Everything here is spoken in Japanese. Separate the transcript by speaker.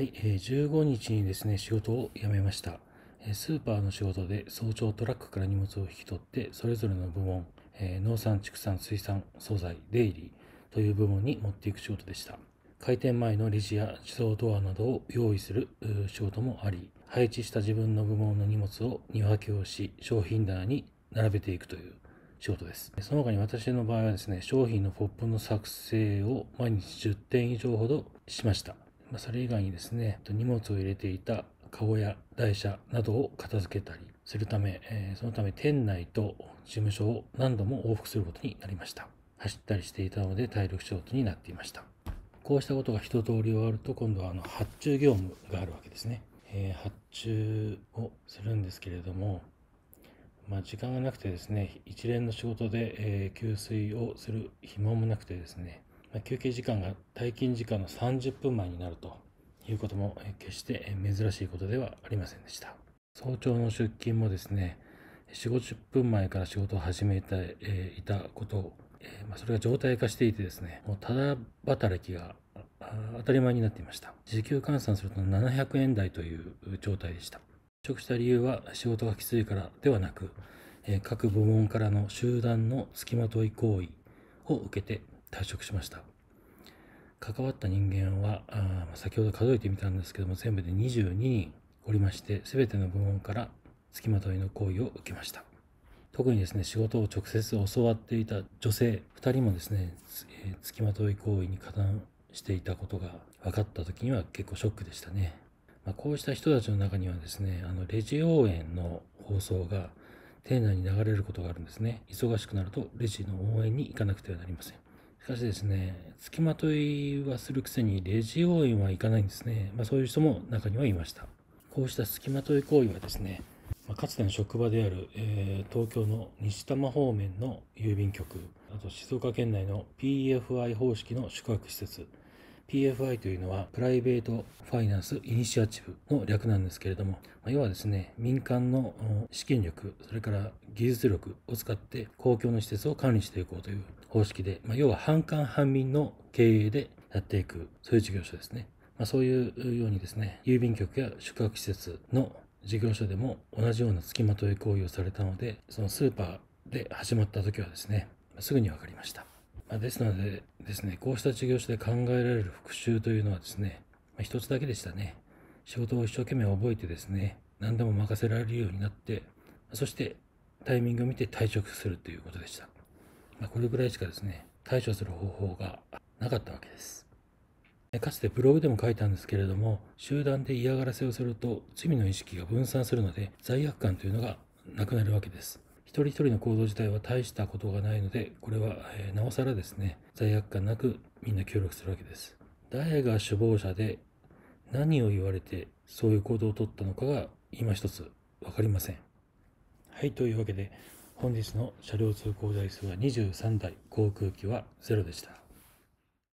Speaker 1: はい、えー、15日にですね、仕事を辞めました。スーパーの仕事で早朝トラックから荷物を引き取って、それぞれの部門、えー、農産、畜産、水産、素材、デイリーという部門に持っていく仕事でした。開店前のレジや自動ドアなどを用意する仕事もあり、配置した自分の部門の荷物を荷分けをし、商品棚に並べていくという仕事です。その他に私の場合はですね、商品のポップの作成を毎日10点以上ほどしました。まそれ以外にですね荷物を入れていた籠や台車などを片付けたりするため、えそのため店内と事務所を何度も往復することになりました走ったりしていたので体力消耗になっていましたこうしたことが一通り終わると今度はあの発注業務があるわけですね、えー、発注をするんですけれどもまあ、時間がなくてですね一連の仕事で、え給水をする暇もなくてですね休憩時間が退勤時間の30分前になるということも決して珍しいことではありませんでした早朝の出勤もですね4 5 0分前から仕事を始めていたことをそれが常態化していてですねもうただ働きが当たり前になっていました時給換算すると700円台という状態でした直した理由は仕事がきついからではなく各部門からの集団の付きまとい行為を受けて退職しました関わった人間はあ先ほど数えてみたんですけども全部で22人おりまして全ての部門から付きまといの行為を受けました特にですね仕事を直接教わっていた女性2人もですね、えー、きまとい行為に加担していたことが分かった時には結構ショックでしたね、まあ、こうした人たちの中にはですねあのレジ応援の放送が丁寧に流れることがあるんですね忙しくなるとレジの応援に行かなくてはなりませんしかしですね、付きまといはするくせにレジ応援は行かないんですね。まあ、そういう人も中にはいました。こうした付きまとい行為はですね、まかつての職場である、えー、東京の西多摩方面の郵便局、あと静岡県内の PFI 方式の宿泊施設、PFI というのはプライベートファイナンスイニシアチブの略なんですけれども、要はですね、民間の資金力、それから技術力を使って公共の施設を管理していこうという方式で、ま要は半官半民の経営でやっていく、そういう事業所ですね。まあ、そういうようにですね、郵便局や宿泊施設の事業所でも同じような付きまとい行為をされたので、そのスーパーで始まった時はですね、すぐに分かりました。まあ、ですのでですね、こうした事業所で考えられる復習というのはですね、まあ、一つだけでしたね。仕事を一生懸命覚えてですね、何でも任せられるようになって、そしてタイミングを見て退職するということでした。まあ、これぐらいしかですね、対処する方法がなかったわけです。かつてブログでも書いたんですけれども、集団で嫌がらせをすると罪の意識が分散するので罪悪感というのがなくなるわけです。一人一人の行動自体は大したことがないので、これは、えー、なおさらですね、罪悪感なくみんな協力するわけです。誰が首謀者で何を言われてそういう行動をとったのかが今一つ分かりません。はい、というわけで本日の車両通行台数は23台、航空機は0でした。